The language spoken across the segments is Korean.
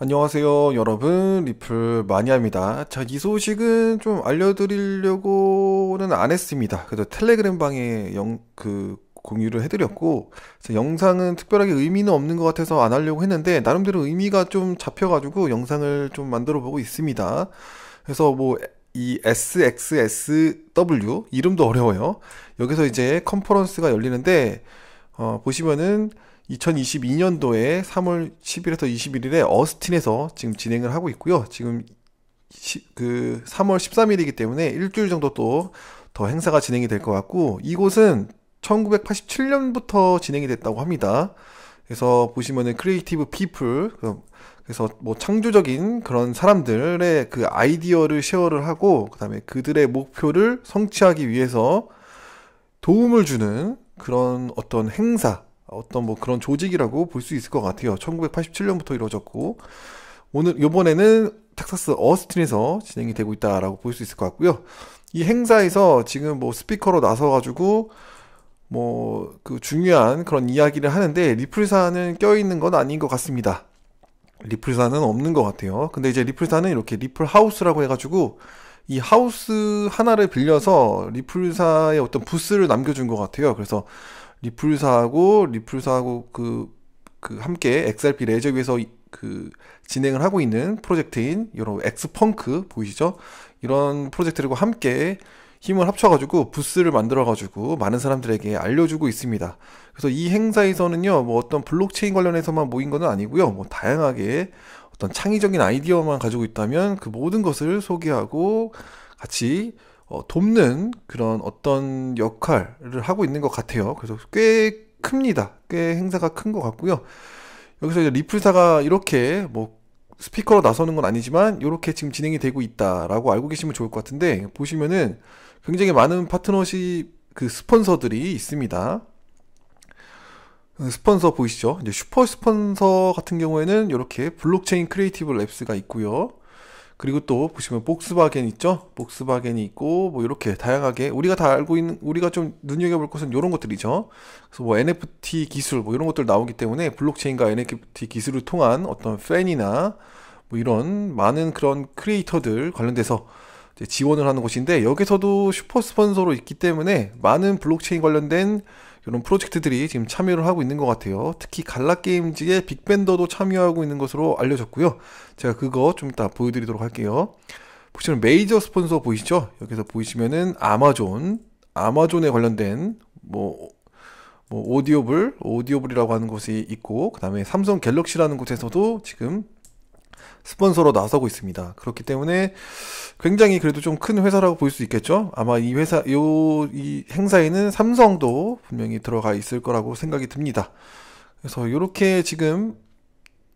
안녕하세요 여러분 리플 마니아입니다 자 이 소식은 좀 알려드리려고는 안 했습니다 그래서 텔레그램 방에 영, 그 공유를 해드렸고 영상은 특별하게 의미는 없는 것 같아서 안 하려고 했는데 나름대로 의미가 좀 잡혀가지고 영상을 좀 만들어 보고 있습니다 그래서 뭐 이 SXSW 이름도 어려워요. 여기서 이제 컨퍼런스가 열리는데 어, 보시면은 2022년도에 3월 10일에서 21일에 어스틴에서 지금 진행을 하고 있고요. 지금 시, 그 3월 13일이기 때문에 일주일 정도 또 더 행사가 진행이 될 것 같고 이곳은 1987년부터 진행이 됐다고 합니다. 그래서 보시면은 크리에이티브 피플 그래서 뭐 창조적인 그런 사람들의 그 아이디어를 쉐어를 하고 그다음에 그들의 목표를 성취하기 위해서 도움을 주는 그런 어떤 행사 어떤 뭐 그런 조직이라고 볼 수 있을 것 같아요. 1987년부터 이루어졌고 오늘 요번에는 텍사스 어스틴에서 진행이 되고 있다라고 볼 수 있을 것 같고요. 이 행사에서 지금 뭐 스피커로 나서 가지고 뭐 그 중요한 그런 이야기를 하는데 리플사는 껴있는 건 아닌 것 같습니다. 리플사는 없는 것 같아요. 근데 이제 리플사는 이렇게 리플 하우스라고 해가지고 이 하우스 하나를 빌려서 리플사의 어떤 부스를 남겨준 것 같아요. 그래서 리플사하고 리플사하고 그, 그 함께 XRP 레저위에서 그 진행을 하고 있는 프로젝트인 이런 엑스펑크 보이시죠? 이런 프로젝트들과 함께 힘을 합쳐가지고 부스를 만들어가지고 많은 사람들에게 알려주고 있습니다. 그래서 이 행사에서는요, 뭐 어떤 블록체인 관련해서만 모인 것은 아니고요, 뭐 다양하게 어떤 창의적인 아이디어만 가지고 있다면 그 모든 것을 소개하고 같이 어, 돕는 그런 어떤 역할을 하고 있는 것 같아요. 그래서 꽤 큽니다. 꽤 행사가 큰 것 같고요. 여기서 이제 리플사가 이렇게 뭐 스피커로 나서는 건 아니지만 이렇게 지금 진행이 되고 있다라고 알고 계시면 좋을 것 같은데 보시면은 굉장히 많은 파트너십 그 스폰서들이 있습니다. 음, 스폰서 보이시죠? 이제 슈퍼 스폰서 같은 경우에는 이렇게 블록체인 크리에이티브 랩스가 있고요. 그리고 또 보시면 복스바겐 있죠? 복스바겐이 있고 뭐 이렇게 다양하게 우리가 다 알고 있는 우리가 좀 눈여겨 볼 것은 이런 것들이죠. 그래서 뭐 NFT 기술 뭐 이런 것들 나오기 때문에 블록체인과 NFT 기술을 통한 어떤 팬이나 뭐 이런 많은 그런 크리에이터들 관련돼서 지원을 하는 곳인데 여기서도 슈퍼 스폰서로 있기 때문에 많은 블록체인 관련된 이런 프로젝트들이 지금 참여를 하고 있는 것 같아요. 특히 갈라게임즈의 빅벤더도 참여하고 있는 것으로 알려졌고요. 제가 그거 좀 이따 보여드리도록 할게요. 보시면 메이저 스폰서 보이시죠? 여기서 보시면은 아마존, 아마존에 관련된 뭐, 뭐 오디오블, 오디오블이라고 하는 곳이 있고 그 다음에 삼성 갤럭시라는 곳에서도 지금 스폰서로 나서고 있습니다. 그렇기 때문에 굉장히 그래도 좀 큰 회사라고 볼 수 있겠죠. 아마 이 회사 요 이 행사에는 삼성도 분명히 들어가 있을 거라고 생각이 듭니다. 그래서 이렇게 지금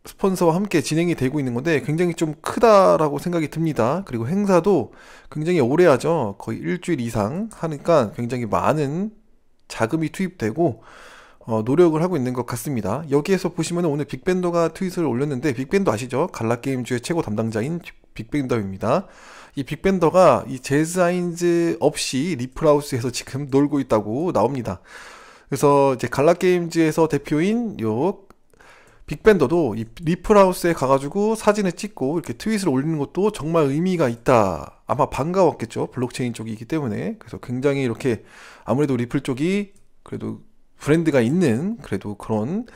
스폰서와 함께 진행이 되고 있는 건데 굉장히 좀 크다라고 생각이 듭니다. 그리고 행사도 굉장히 오래 하죠. 거의 일주일 이상 하니까 굉장히 많은 자금이 투입되고 어, 노력을 하고 있는 것 같습니다. 여기에서 보시면 오늘 빅벤더가 트윗을 올렸는데 빅벤더 아시죠? 갈라게임즈의 최고 담당자인 빅벤더입니다. 이 빅벤더가 이 제즈아인즈 없이 리플하우스에서 지금 놀고 있다고 나옵니다. 그래서 이제 갈라게임즈에서 대표인 요 빅벤더도 이리플하우스에 가가지고 사진을 찍고 이렇게 트윗을 올리는 것도 정말 의미가 있다. 아마 반가웠겠죠. 블록체인 쪽이기 때문에. 그래서 굉장히 이렇게 아무래도 리플 쪽이 그래도 브랜드가 있는 그래도 그런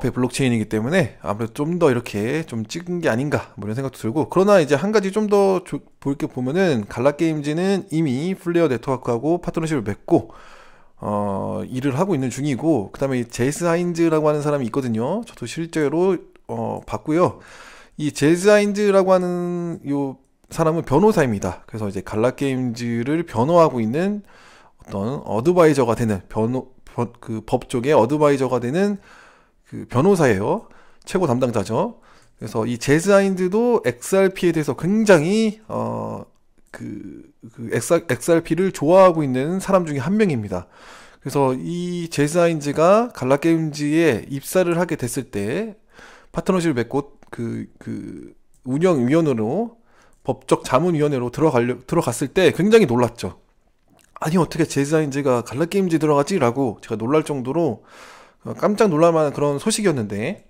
암호화폐 블록체인이기 때문에 아무래도 좀 더 이렇게 좀 찍은 게 아닌가 뭐 이런 생각도 들고 그러나 이제 한 가지 좀 더볼게 보면은 갈라 게임즈는 이미 플레이어 네트워크하고 파트너십을 맺고 어 일을 하고 있는 중이고 그다음에 제스 하인즈라고 하는 사람이 있거든요. 저도 실제로 어 봤고요. 이제스 하인즈라고 하는 요 사람은 변호사입니다. 그래서 이제 갈라 게임즈를 변호하고 있는 어떤 어드바이저가 되는 변호 그 법쪽의 어드바이저가 되는 그 변호사예요. 최고 담당자죠. 그래서 이제즈아인드도 XRP에 대해서 굉장히 어 그, 그 XRP를 좋아하고 있는 사람 중에 한 명입니다. 그래서 이제즈아인즈가 갈라게임즈에 입사를 하게 됐을 때 파트너십을 맺고 그, 그 운영위원으로 법적 자문위원회로 들어가려, 들어갔을 때 굉장히 놀랐죠. 아니 어떻게 제이사인지가 갈라게임즈 들어가지라고 제가 놀랄 정도로 어, 깜짝 놀랄만한 그런 소식이었는데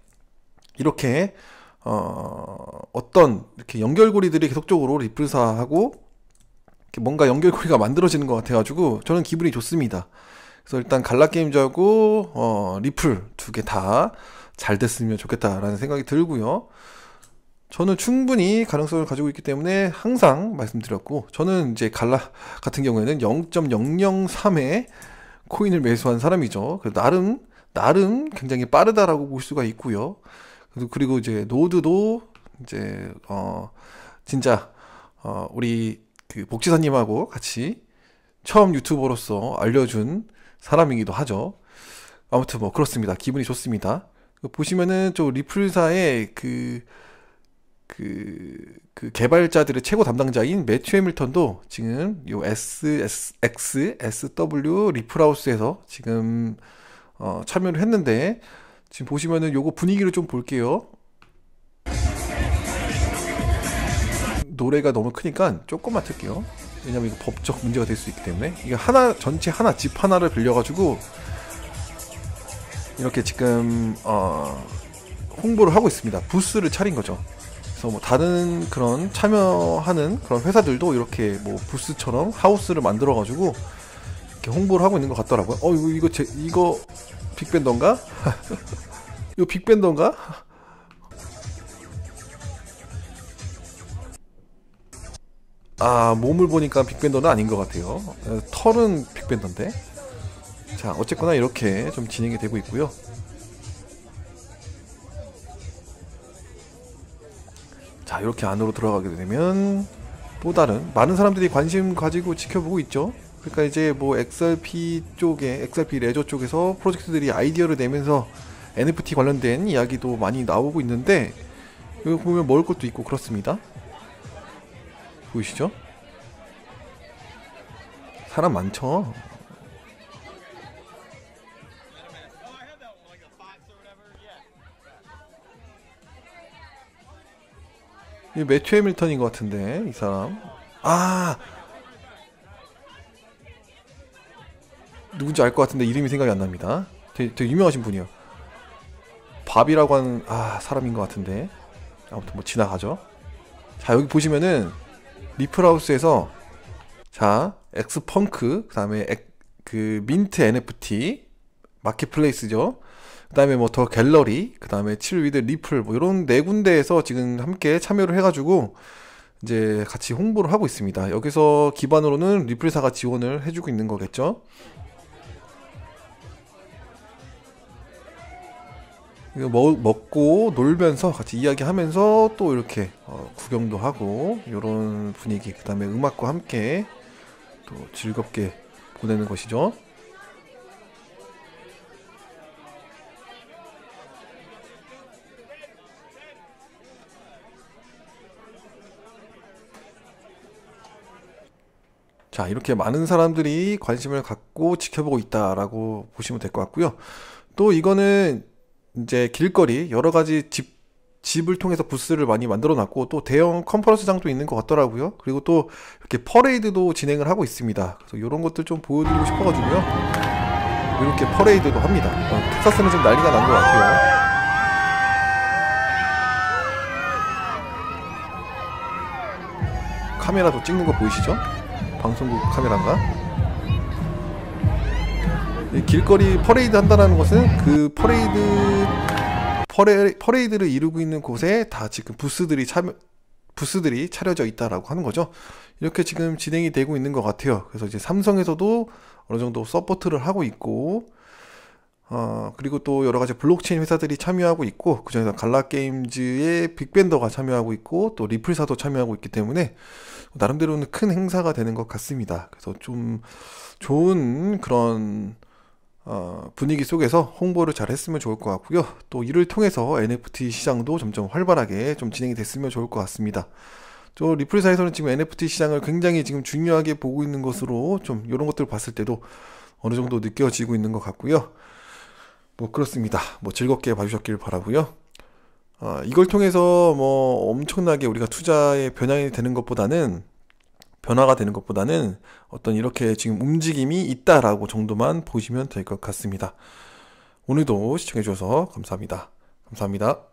이렇게 어, 어떤 이렇게 연결고리들이 계속적으로 리플사하고 뭔가 연결고리가 만들어지는 것 같아가지고 저는 기분이 좋습니다. 그래서 일단 갈라게임즈하고 어, 리플 두 개 다 잘 됐으면 좋겠다라는 생각이 들고요. 저는 충분히 가능성을 가지고 있기 때문에 항상 말씀드렸고 저는 이제 갈라 같은 경우에는 0 0 0 3에 코인을 매수한 사람이죠. 그래서 나름 나름 굉장히 빠르다라고 볼 수가 있고요. 그리고 이제 노드도 이제 어 진짜 어 우리 그 복지사님하고 같이 처음 유튜버로서 알려준 사람이기도 하죠. 아무튼 뭐 그렇습니다. 기분이 좋습니다. 보시면은 저 리플사의 그 그, 그 개발자들의 최고 담당자인 매튜 해밀턴도 지금 요 SX, SW 리플라우스에서 지금 어, 참여를 했는데 지금 보시면은 요거 분위기를 좀 볼게요. 노래가 너무 크니까 조금만 틀게요. 왜냐면 이거 법적 문제가 될 수 있기 때문에 이거 하나 전체 하나 집 하나를 빌려가지고 이렇게 지금 어, 홍보를 하고 있습니다. 부스를 차린 거죠. 그래서 뭐 다른 그런 참여하는 그런 회사들도 이렇게 뭐 부스처럼 하우스를 만들어 가지고 이렇게 홍보를 하고 있는 것 같더라고요. 어 이거 이거 제, 이거 빅밴던가? 이거 빅밴던가? 아 몸을 보니까 빅밴더는 아닌 것 같아요 어, 털은 빅밴던데자 어쨌거나 이렇게 좀 진행이 되고 있고요 이렇게 안으로 들어가게 되면 또 다른 많은 사람들이 관심 가지고 지켜보고 있죠. 그러니까 이제 뭐 XRP 쪽에 XRP 레저 쪽에서 프로젝트들이 아이디어를 내면서 NFT 관련된 이야기도 많이 나오고 있는데 여기 보면 먹을 것도 있고 그렇습니다. 보이시죠? 사람 많죠? 이 매튜 해밀턴인 것 같은데 이 사람 아 누군지 알 것 같은데 이름이 생각이 안 납니다 되게, 되게 유명하신 분이요 밥이라고 하는 아 사람인 것 같은데 아무튼 뭐 지나가죠 자 여기 보시면은 리플하우스에서 자 엑스펑크 그 다음에 그 민트 NFT 마켓플레이스죠 그다음에 뭐더 갤러리, 그다음에 칠위드 리플 뭐 이런 네 군데에서 지금 함께 참여를 해가지고 이제 같이 홍보를 하고 있습니다. 여기서 기반으로는 리플사가 지원을 해주고 있는 거겠죠. 먹, 고 놀면서 같이 이야기하면서 또 이렇게 어, 구경도 하고 이런 분위기 그다음에 음악과 함께 또 즐겁게 보내는 것이죠. 자, 이렇게 많은 사람들이 관심을 갖고 지켜보고 있다라고 보시면 될 것 같고요. 또 이거는 이제 길거리 여러 가지 집 집을 통해서 부스를 많이 만들어 놨고 또 대형 컨퍼런스장도 있는 것 같더라고요. 그리고 또 이렇게 퍼레이드도 진행을 하고 있습니다. 그래서 이런 것들 좀 보여드리고 싶어가지고요. 이렇게 퍼레이드도 합니다. 어, 텍사스는 좀 난리가 난 것 같아요. 카메라도 찍는 거 보이시죠? 방송국 카메라인가? 길거리 퍼레이드 한다는 것은 그 퍼레이드 퍼레, 퍼레이드를 이루고 있는 곳에 다 지금 부스들이 참여 부스들이 차려져 있다라고 하는 거죠. 이렇게 지금 진행이 되고 있는 것 같아요. 그래서 이제 삼성에서도 어느 정도 서포트를 하고 있고 어, 그리고 또 여러 가지 블록체인 회사들이 참여하고 있고, 그중에서 갈라게임즈의 빅밴더가 참여하고 있고, 또 리플사도 참여하고 있기 때문에, 나름대로는 큰 행사가 되는 것 같습니다. 그래서 좀 좋은 그런, 어, 분위기 속에서 홍보를 잘 했으면 좋을 것 같고요. 또 이를 통해서 NFT 시장도 점점 활발하게 좀 진행이 됐으면 좋을 것 같습니다. 저 리플사에서는 지금 NFT 시장을 굉장히 지금 중요하게 보고 있는 것으로 좀 이런 것들 을 봤을 때도 어느 정도 느껴지고 있는 것 같고요. 뭐 그렇습니다. 뭐 즐겁게 봐주셨길 바라고요. 아, 이걸 통해서 뭐 엄청나게 우리가 투자에 변화이 되는 것보다는 변화가 되는 것보다는 어떤 이렇게 지금 움직임이 있다라고 정도만 보시면 될 것 같습니다. 오늘도 시청해주셔서 감사합니다. 감사합니다.